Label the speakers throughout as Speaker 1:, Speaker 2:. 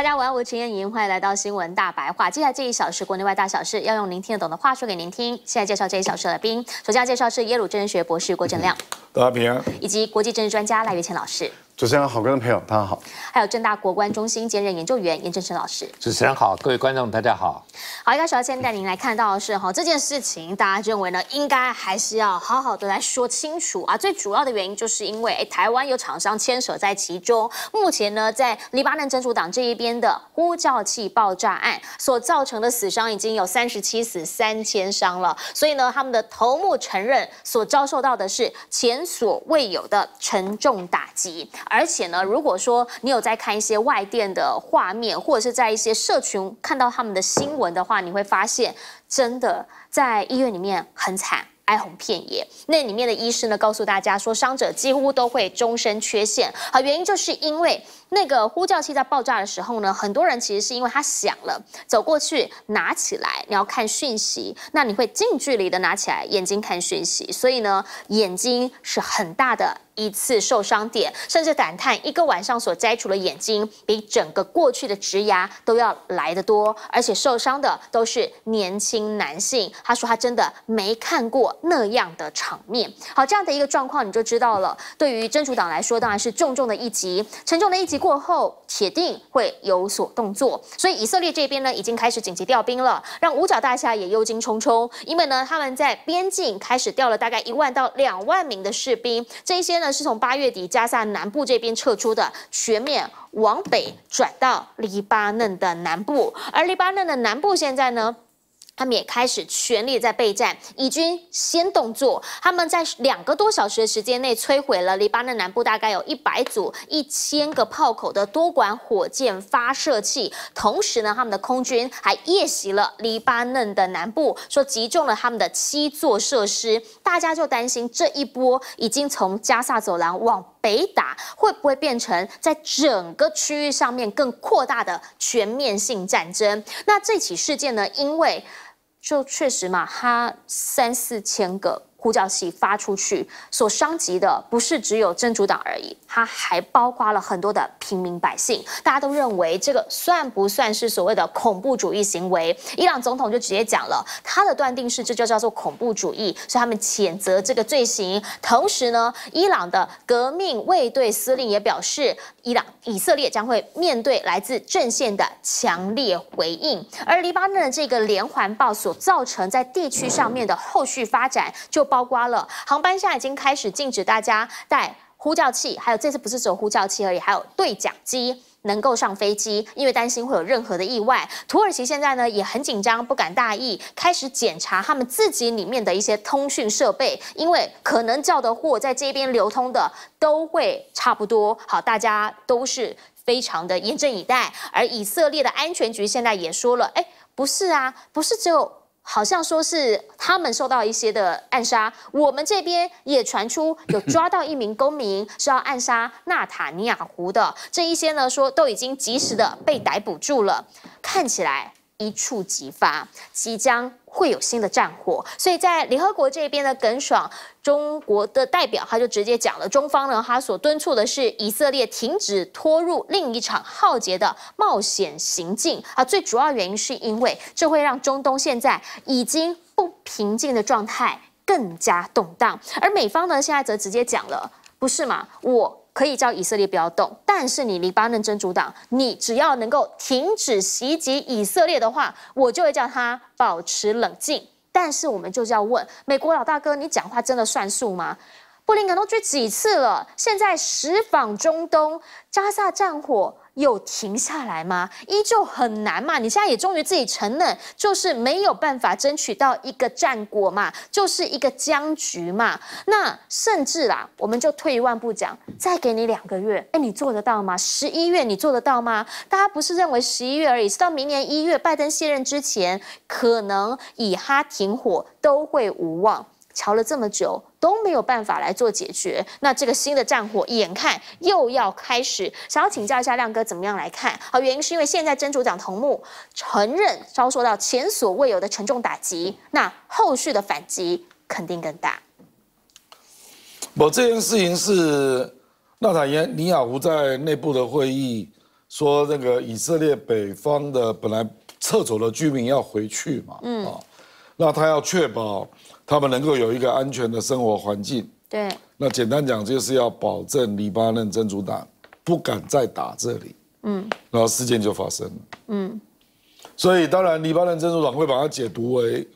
Speaker 1: 大家好，我是陈燕莹，欢迎来到新闻大白话。接下来这一小时国内外大小事，要用您听得懂的话说给您听。现在介绍这一小时的来宾，首先要介绍是耶鲁政治学博士郭正亮，大家平安，以及国际政治专家赖月倩老师。
Speaker 2: 主持人、好观众朋友，大家好；
Speaker 1: 还有正大国关中心兼任研究员严正成老师。
Speaker 3: 主持人好，各位观众大家好。
Speaker 1: 好，一开始要先带您来看到的是，哈，这件事情，大家认为呢，应该还是要好好的来说清楚啊。最主要的原因，就是因为台湾有厂商牵涉在其中。目前呢，在黎巴嫩真主党这一边的呼叫器爆炸案所造成的死伤已经有三十七死三千伤了，所以呢，他们的头目承认所遭受到的是前所未有的沉重打击。而且呢，如果说你有在看一些外电的画面，或者是在一些社群看到他们的新闻的话，你会发现，真的在医院里面很惨，哀鸿遍野。那里面的医师呢，告诉大家说，伤者几乎都会终身缺陷，好，原因就是因为。那个呼叫器在爆炸的时候呢，很多人其实是因为它响了，走过去拿起来，你要看讯息，那你会近距离的拿起来，眼睛看讯息，所以呢，眼睛是很大的一次受伤点，甚至感叹一个晚上所摘除的眼睛比整个过去的植牙都要来得多，而且受伤的都是年轻男性。他说他真的没看过那样的场面。好，这样的一个状况你就知道了。对于真主党来说，当然是重重的一击，沉重的一击。过后铁定会有所动作，所以以色列这边呢已经开始紧急调兵了，让五角大厦也忧心忡忡，因为呢他们在边境开始调了大概一万到两万名的士兵，这些呢是从八月底加萨南部这边撤出的，全面往北转到黎巴嫩的南部，而黎巴嫩的南部现在呢。他们也开始全力在备战，以军先动作，他们在两个多小时的时间内摧毁了黎巴嫩南部大概有一百组、一千个炮口的多管火箭发射器。同时呢，他们的空军还夜袭了黎巴嫩的南部，说击中了他们的七座设施。大家就担心这一波已经从加萨走廊往北打，会不会变成在整个区域上面更扩大的全面性战争？那这起事件呢，因为。就确实嘛，他三四千个。呼叫器发出去所伤及的不是只有真主党而已，它还包括了很多的平民百姓。大家都认为这个算不算是所谓的恐怖主义行为？伊朗总统就直接讲了，他的断定是这就叫做恐怖主义，所以他们谴责这个罪行。同时呢，伊朗的革命卫队司令也表示，伊朗以色列将会面对来自阵线的强烈回应。而黎巴嫩的这个连环爆所造成在地区上面的后续发展就。包刮了，航班现在已经开始禁止大家带呼叫器，还有这次不是只有呼叫器而已，还有对讲机能够上飞机，因为担心会有任何的意外。土耳其现在呢也很紧张，不敢大意，开始检查他们自己里面的一些通讯设备，因为可能叫的货在这边流通的都会差不多。好，大家都是非常的严阵以待。而以色列的安全局现在也说了，哎，不是啊，不是只有。好像说，是他们受到一些的暗杀，我们这边也传出有抓到一名公民是要暗杀纳塔尼亚胡的，这一些呢，说都已经及时的被逮捕住了，看起来。一触即发，即将会有新的战火。所以在联合国这边的耿爽，中国的代表，他就直接讲了，中方呢，他所敦促的是以色列停止拖入另一场浩劫的冒险行径。啊，最主要原因是因为这会让中东现在已经不平静的状态更加动荡。而美方呢，现在则直接讲了，不是吗？我。可以叫以色列不要动，但是你黎巴嫩真主党，你只要能够停止袭击以色列的话，我就会叫他保持冷静。但是我们就是要问美国老大哥，你讲话真的算数吗？布林肯都去几次了，现在十访中东，加萨战火有停下来吗？依旧很难嘛。你现在也终于自己承认，就是没有办法争取到一个战果嘛，就是一个僵局嘛。那甚至啦，我们就退一万步讲，再给你两个月，哎，你做得到吗？十一月你做得到吗？大家不是认为十一月而已，是到明年一月，拜登卸任之前，可能以哈停火都会无望。吵了这么久都没有办法来做解决，那这个新的战火眼看又要开始，想要请教一下亮哥怎么样来看？好，原因是因为现在真主党头目承认遭受到前所未有的沉重打击，那后续的反击肯定更大。
Speaker 4: 我这件事情是纳塔言尼亚胡在内部的会议说，那个以色列北方的本来撤走了居民要回去嘛，嗯那他要确保他们能够有一个安全的生活环境。对。那简单讲，就是要保证黎巴嫩真主党不敢再打这里。嗯。然后事件就发生了。嗯。所以当然，黎巴嫩真主党会把它解读为，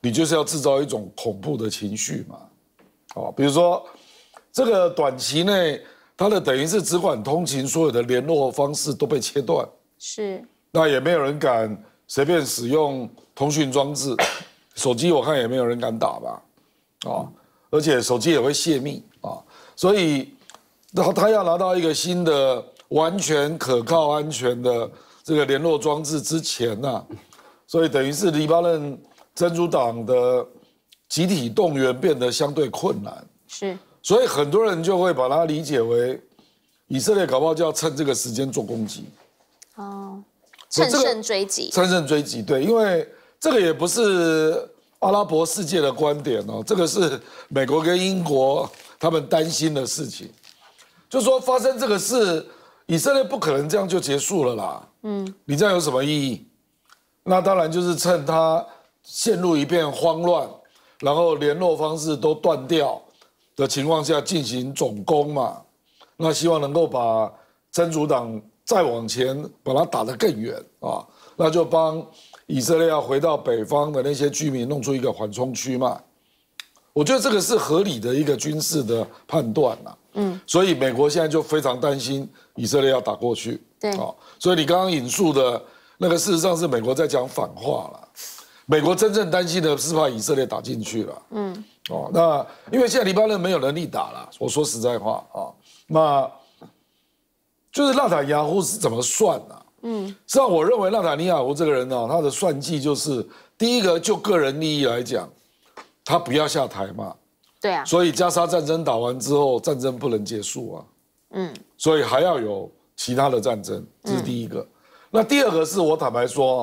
Speaker 4: 你就是要制造一种恐怖的情绪嘛。哦，比如说，这个短期内，他的等于是只管通勤，所有的联络方式都被切断。是。那也没有人敢随便使用通讯装置。手机我看也没有人敢打吧，啊，而且手机也会泄密啊，所以，后他要拿到一个新的完全可靠安全的这个联络装置之前呢，所以等于是黎巴嫩真主党的集体动员变得相对困难，是，所以很多人就会把它理解为以色列搞不好就要趁这个时间做攻击，
Speaker 1: 哦，趁胜追击，趁
Speaker 4: 胜追击，对，因为。这个也不是阿拉伯世界的观点哦，这个是美国跟英国他们担心的事情，就说发生这个事，以色列不可能这样就结束了啦。嗯，你这样有什么意义？那当然就是趁他陷入一片慌乱，然后联络方式都断掉的情况下进行总攻嘛。那希望能够把真主党再往前，把它打得更远啊。那就帮。以色列要回到北方的那些居民弄出一个缓冲区嘛？我觉得这个是合理的一个军事的判断呐。嗯，所以美国现在就非常担心以色列要打过去。对，哦，所以你刚刚引述的那个，事实上是美国在讲反话了。美国真正担心的是怕以色列打进去了。嗯，哦，那因为现在黎巴嫩没有能力打了，我说实在话啊，那就是纳塔亚虎是怎么算呢？嗯，实际上我认为纳塔尼亚胡这个人呢，他的算计就是第一个，就个人利益来讲，他不要下台嘛。对啊。所以加沙战争打完之后，战争不能结束啊。嗯。所以还要有其他的战争，这是第一个。那第二个是，我坦白说啊，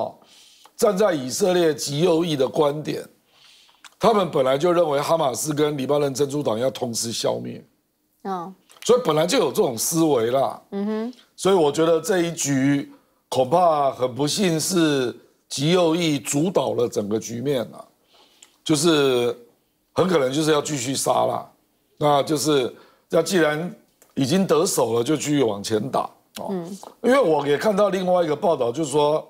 Speaker 4: 站在以色列极右翼的观点，他们本来就认为哈马斯跟黎巴嫩真主党要同时消灭。嗯，所以本来就有这种思维啦。嗯哼。所以我觉得这一局。恐怕很不幸是极右翼主导了整个局面了，就是很可能就是要继续杀了，那就是要既然已经得手了，就继续往前打。啊。因为我也看到另外一个报道，就是说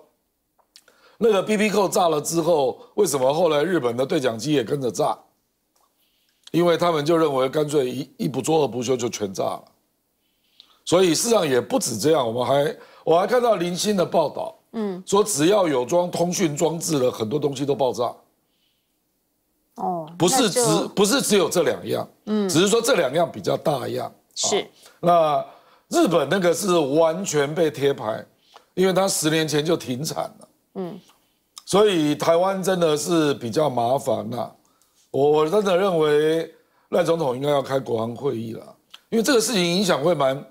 Speaker 4: 那个 BB 扣炸了之后，为什么后来日本的对讲机也跟着炸？因为他们就认为干脆一一不做二不休就全炸了。所以事实上也不止这样，我们还。我还看到零星的报道，嗯，说只要有装通讯装置的，很多东西都爆炸。
Speaker 1: 哦，不是只
Speaker 4: 不是只有这两样，嗯，只是说这两样比较大样。是，那日本那个是完全被贴牌，因为它十年前就停产了，嗯，所以台湾真的是比较麻烦呐。我我真的认为赖总统应该要开国安会议了，因为这个事情影响会蛮。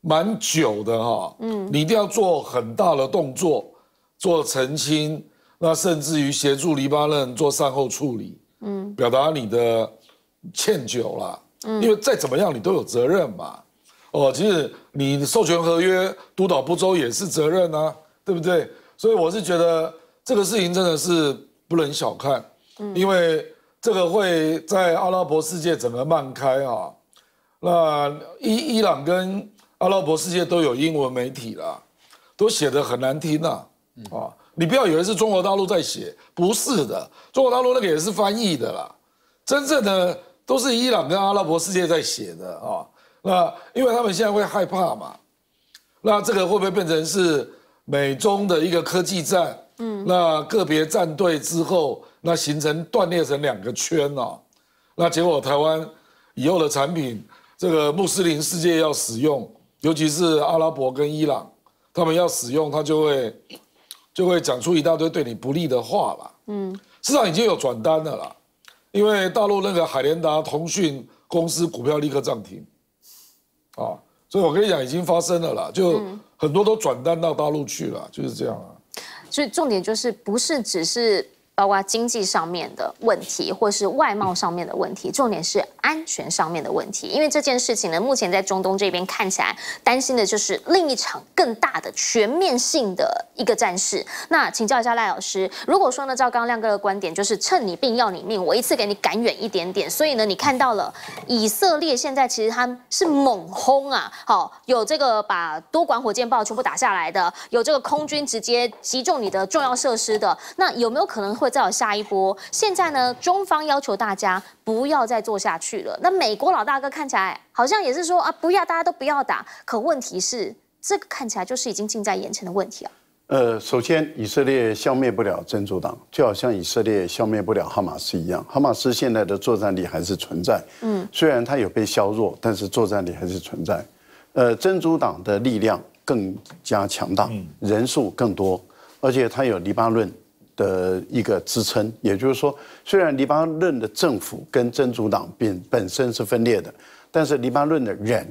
Speaker 4: 蛮久的哈，嗯，你一定要做很大的动作，做澄清，那甚至于协助黎巴嫩做善后处理，嗯，表达你的歉疚啦，嗯，因为再怎么样你都有责任嘛，哦，其实你授权合约督导不周也是责任啊，对不对？所以我是觉得这个事情真的是不能小看，嗯，因为这个会在阿拉伯世界整个漫开啊，那伊伊朗跟阿拉伯世界都有英文媒体了，都写的很难听呐！啊，你不要以为是中国大陆在写，不是的，中国大陆那个也是翻译的啦。真正的都是伊朗跟阿拉伯世界在写的啊。那因为他们现在会害怕嘛，那这个会不会变成是美中的一个科技战？嗯，那个别战队之后，那形成断裂成两个圈啊，那结果台湾以后的产品，这个穆斯林世界要使用。尤其是阿拉伯跟伊朗，他们要使用，他就会就会讲出一大堆对你不利的话了。嗯，市场已经有转单了啦，因为大陆那个海联达通讯公司股票立刻涨停，啊，所以我跟你讲，已经发生了啦，就很多都转单到大陆去了，就是这样啊。
Speaker 1: 所以重点就是不是只是。包括经济上面的问题，或是外贸上面的问题，重点是安全上面的问题。因为这件事情呢，目前在中东这边看起来，担心的就是另一场更大的、全面性的一个战事。那请教一下赖老师，如果说呢，照刚刚亮哥的观点，就是趁你病要你命，我一次给你赶远一点点。所以呢，你看到了以色列现在其实他是猛轰啊，好，有这个把多管火箭炮全部打下来的，有这个空军直接击中你的重要设施的，那有没有可能会？再有下一波。现在呢，中方要求大家不要再做下去了。那美国老大哥看起来好像也是说啊，不要，大家都不要打。可问题是，这个看起来就是已经近在眼前的问题啊。
Speaker 2: 呃，首先，以色列消灭不了真主党，就好像以色列消灭不了哈马斯一样。哈马斯现在的作战力还是存在，嗯，虽然它有被削弱，但是作战力还是存在。呃，真主党的力量更加强大，人数更多，而且它有黎巴嫩。的一个支撑，也就是说，虽然黎巴嫩的政府跟真主党本本身是分裂的，但是黎巴嫩的人，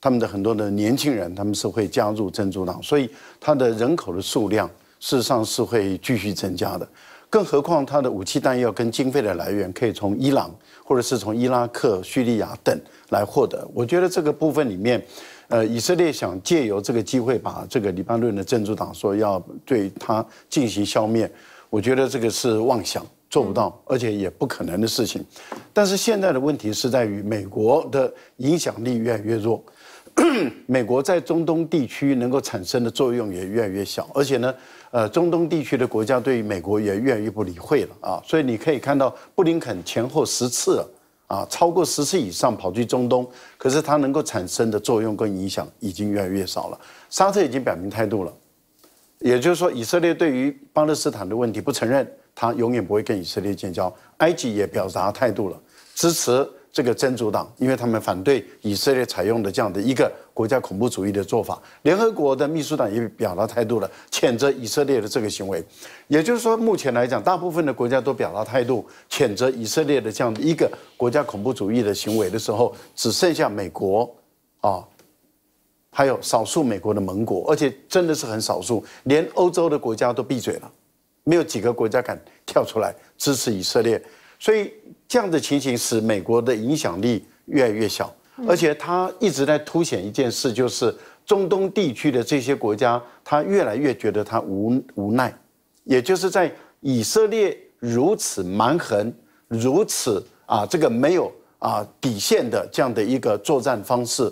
Speaker 2: 他们的很多的年轻人，他们是会加入真主党，所以他的人口的数量事实上是会继续增加的。更何况他的武器弹药跟经费的来源可以从伊朗或者是从伊拉克、叙利亚等来获得。我觉得这个部分里面，呃，以色列想借由这个机会把这个黎巴嫩的真主党说要对他进行消灭。我觉得这个是妄想，做不到，而且也不可能的事情。但是现在的问题是在于，美国的影响力越来越弱，美国在中东地区能够产生的作用也越来越小。而且呢，呃，中东地区的国家对于美国也越来越不理会了啊。所以你可以看到，布林肯前后十次了啊，超过十次以上跑去中东，可是他能够产生的作用跟影响已经越来越少了。沙特已经表明态度了。也就是说，以色列对于巴勒斯坦的问题不承认，他永远不会跟以色列建交。埃及也表达态度了，支持这个真主党，因为他们反对以色列采用的这样的一个国家恐怖主义的做法。联合国的秘书长也表达态度了，谴责以色列的这个行为。也就是说，目前来讲，大部分的国家都表达态度，谴责以色列的这样的一个国家恐怖主义的行为的时候，只剩下美国啊。还有少数美国的盟国，而且真的是很少数，连欧洲的国家都闭嘴了，没有几个国家敢跳出来支持以色列。所以这样的情形使美国的影响力越来越小，而且他一直在凸显一件事，就是中东地区的这些国家，他越来越觉得他无无奈，也就是在以色列如此蛮横、如此啊这个没有啊底线的这样的一个作战方式。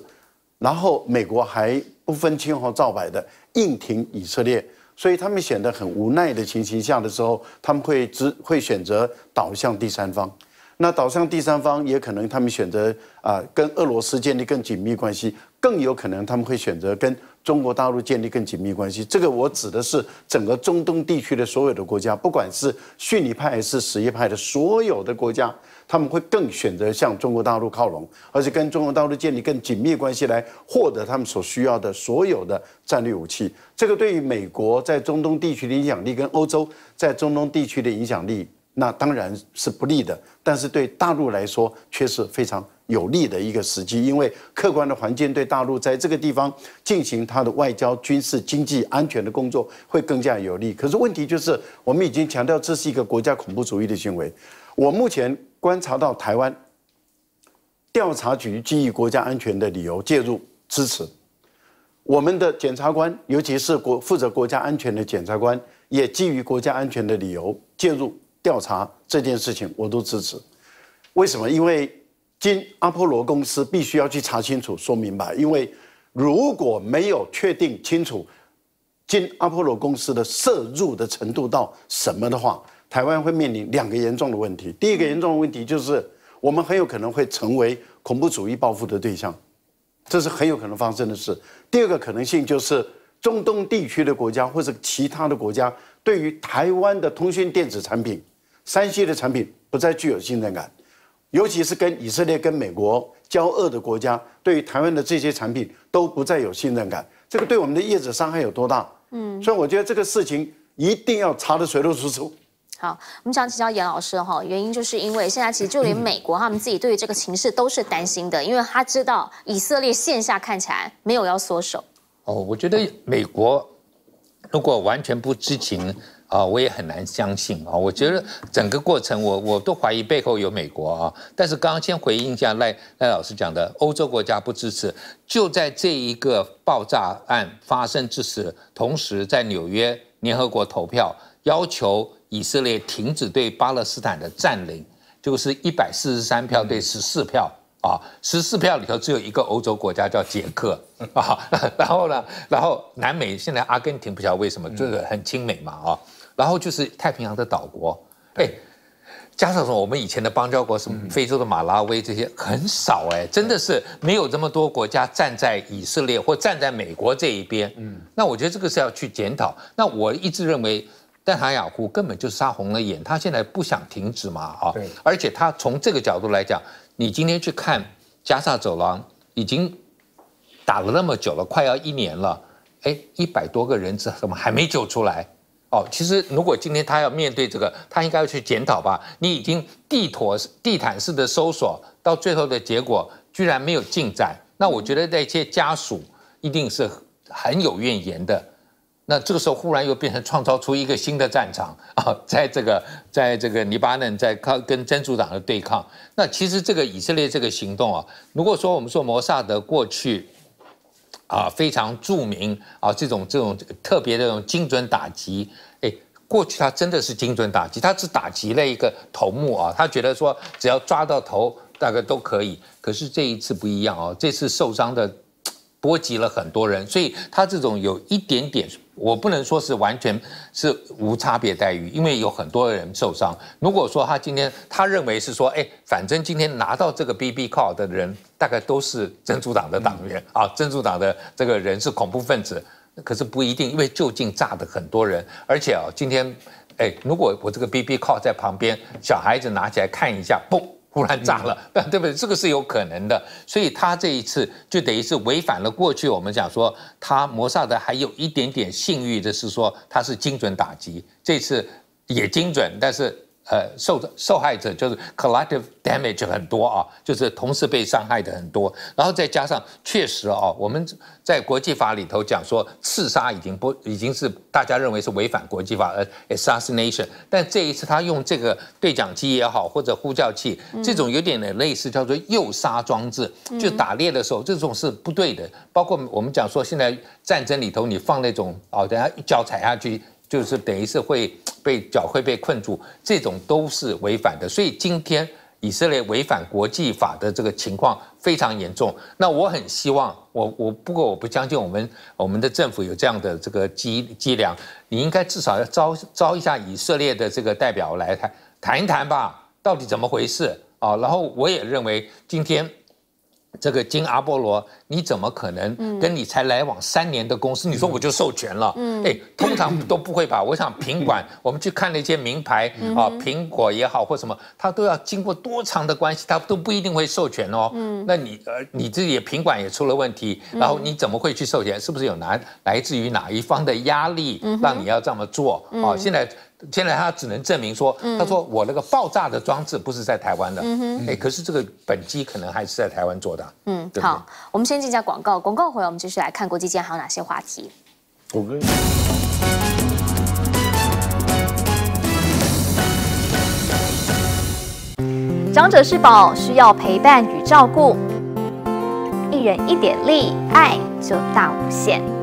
Speaker 2: 然后美国还不分青红皂白的硬挺以色列，所以他们显得很无奈的情形下的时候，他们会只会选择倒向第三方。那岛向第三方，也可能他们选择啊，跟俄罗斯建立更紧密关系；更有可能，他们会选择跟中国大陆建立更紧密关系。这个我指的是整个中东地区的所有的国家，不管是逊尼派还是什叶派的所有的国家，他们会更选择向中国大陆靠拢，而且跟中国大陆建立更紧密关系，来获得他们所需要的所有的战略武器。这个对于美国在中东地区的影响力，跟欧洲在中东地区的影响力。那当然是不利的，但是对大陆来说却是非常有利的一个时机，因为客观的环境对大陆在这个地方进行它的外交、军事、经济、安全的工作会更加有利。可是问题就是，我们已经强调这是一个国家恐怖主义的行为。我目前观察到，台湾调查局基于国家安全的理由介入支持我们的检察官，尤其是国负责国家安全的检察官，也基于国家安全的理由介入。调查这件事情，我都支持。为什么？因为金阿波罗公司必须要去查清楚、说明白。因为如果没有确定清楚金阿波罗公司的摄入的程度到什么的话，台湾会面临两个严重的问题。第一个严重的问题就是，我们很有可能会成为恐怖主义报复的对象，这是很有可能发生的事。第二个可能性就是，中东地区的国家或者其他的国家对于台湾的通讯电子产品。山西的产品不再具有信任感，尤其是跟以色列、跟美国交恶的国家，对于台湾的这些产品都不再有信任感。这个对我们的业者伤害有多大？嗯，所以我觉得这个事情一定要查得水落石出。
Speaker 1: 好，我们想请教严老师哈，原因就是因为现在其实就连美国他们自己对于这个情势都是担心的，因为他知道以色列线下看起来没有要缩手。
Speaker 3: 哦，我觉得美国如果完全不知情。啊，我也很难相信啊！我觉得整个过程，我我都怀疑背后有美国啊。但是刚刚先回应一下赖赖老师讲的，欧洲国家不支持。就在这一个爆炸案发生之时，同时在纽约联合国投票要求以色列停止对巴勒斯坦的占领，就是一百四十三票对十四票。啊，十四票里头只有一个欧洲国家叫捷克 啊，然后呢，然后南美现在阿根廷不晓得为什么这个很亲美嘛啊，然后就是太平洋的岛国，哎，加上说我们以前的邦交国，什么非洲的马拉维这些很少哎，真的是没有这么多国家站在以色列或站在美国这一边，嗯，那我觉得这个是要去检讨。那我一直认为，但塔亚库根本就杀红了眼，他现在不想停止嘛啊，对，而且他从这个角度来讲。你今天去看加沙走廊，已经打了那么久了，快要一年了，哎，一百多个人质怎么还没救出来？哦，其实如果今天他要面对这个，他应该要去检讨吧。你已经地坨地毯式的搜索，到最后的结果居然没有进展，那我觉得那些家属一定是很有怨言的。那这个时候忽然又变成创造出一个新的战场啊，在这个，在这个黎巴嫩在抗跟真主党的对抗。那其实这个以色列这个行动啊，如果说我们说摩萨德过去啊非常著名啊这种这种特别的这种精准打击，哎过去他真的是精准打击，他只打击了一个头目啊，他觉得说只要抓到头大概都可以。可是这一次不一样啊，这次受伤的 波及了很多人，所以他这种有一点点。我不能说是完全是无差别待遇，因为有很多人受伤。如果说他今天他认为是说，哎，反正今天拿到这个 BB call 的人大概都是真主党的党员啊，真主党的这个人是恐怖分子，可是不一定，因为就近炸的很多人，而且啊，今天，哎，如果我这个 BB call 在旁边，小孩子拿起来看一下，嘣。忽然涨了，对不对？这个是有可能的，所以他这一次就等于是违反了过去我们讲说，他摩萨德还有一点点信誉的是说他是精准打击，这次也精准，但是。呃，受受害者就是 collective damage 很多啊，就是同时被伤害的很多。然后再加上，确实啊，我们在国际法里头讲说，刺杀已经不已经是大家认为是违反国际法呃，assassination。但这一次他用这个对讲机也好，或者呼叫器，这种有点的类似叫做诱杀装置，就打猎的时候这种是不对的。包括我们讲说，现在战争里头你放那种哦，等下一脚踩下去。就是等于是会被脚会被困住，这种都是违反的。所以今天以色列违反国际法的这个情况非常严重。那我很希望我我不过我不相信我们我们的政府有这样的这个机机梁。你应该至少要招招一下以色列的这个代表来谈谈一谈吧，到底怎么回事啊？然后我也认为今天。这个金阿波罗，你怎么可能跟你才来往三年的公司，你说我就授权了？嗯，哎，通常都不会吧。我想品管，我们去看那些名牌啊，苹果也好或什么，它都要经过多长的关系，它都不一定会授权哦。嗯，那你呃，你自己品管也出了问题，然后你怎么会去授权？是不是有哪来自于哪一方的压力，让你要这么做？啊，现在。现在他只能证明说，他说我那个爆炸的装置不是在台湾的，哎，可是这个本机可能还是在台湾做
Speaker 1: 的。嗯，好，我们先进下广告，广告回来我们继续来看国际间还有哪些话题。长者是宝，需要陪伴与照顾，一人一点力，爱就大无限。